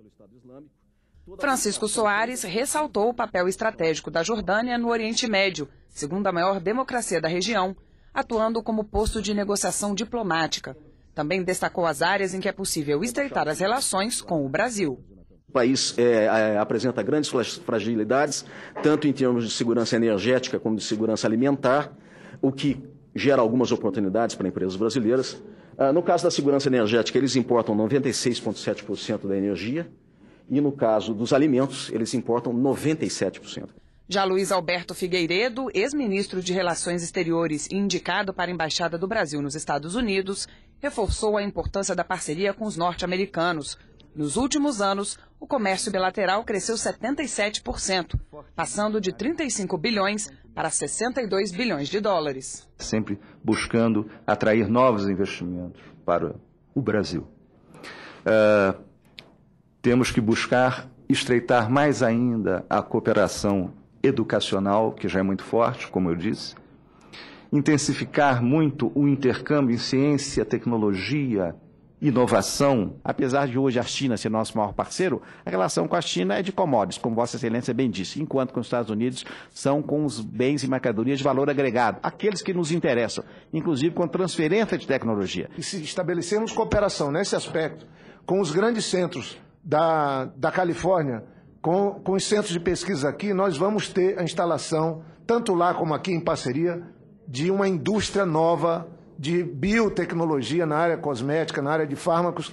pelo Estado Islâmico. Francisco Soares ressaltou o papel estratégico da Jordânia no Oriente Médio, segunda maior democracia da região, atuando como posto de negociação diplomática. Também destacou as áreas em que é possível estreitar as relações com o Brasil. O país é, é, apresenta grandes fragilidades, tanto em termos de segurança energética como de segurança alimentar, o que gera algumas oportunidades para empresas brasileiras, ah, no caso da segurança energética, eles importam 96,7% da energia e, no caso dos alimentos, eles importam 97%. Já Luiz Alberto Figueiredo, ex-ministro de Relações Exteriores e indicado para a Embaixada do Brasil nos Estados Unidos, reforçou a importância da parceria com os norte-americanos nos últimos anos, o comércio bilateral cresceu 77%, passando de 35 bilhões para 62 bilhões de dólares. Sempre buscando atrair novos investimentos para o Brasil. Uh, temos que buscar estreitar mais ainda a cooperação educacional, que já é muito forte, como eu disse, intensificar muito o intercâmbio em ciência, tecnologia, inovação, apesar de hoje a China ser nosso maior parceiro, a relação com a China é de commodities, como Vossa Excelência bem disse, enquanto com os Estados Unidos são com os bens e mercadorias de valor agregado, aqueles que nos interessam, inclusive com transferência de tecnologia. E se estabelecermos cooperação nesse aspecto com os grandes centros da, da Califórnia, com, com os centros de pesquisa aqui, nós vamos ter a instalação, tanto lá como aqui em parceria, de uma indústria nova de biotecnologia na área cosmética, na área de fármacos,